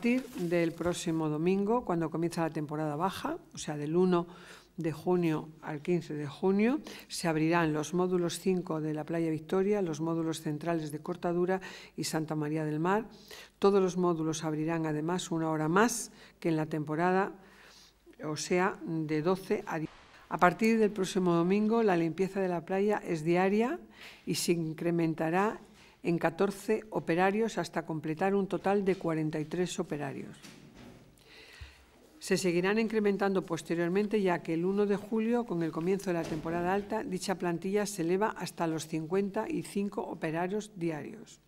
partir del próximo domingo, cuando comienza la temporada baja, o sea, del 1 de junio al 15 de junio, se abrirán los módulos 5 de la Playa Victoria, los módulos centrales de Cortadura y Santa María del Mar. Todos los módulos abrirán además una hora más que en la temporada, o sea, de 12 a 10. A partir del próximo domingo, la limpieza de la playa es diaria y se incrementará en 14 operarios hasta completar un total de 43 operarios. Se seguirán incrementando posteriormente ya que el 1 de julio, con el comienzo de la temporada alta, dicha plantilla se eleva hasta los 55 operarios diarios.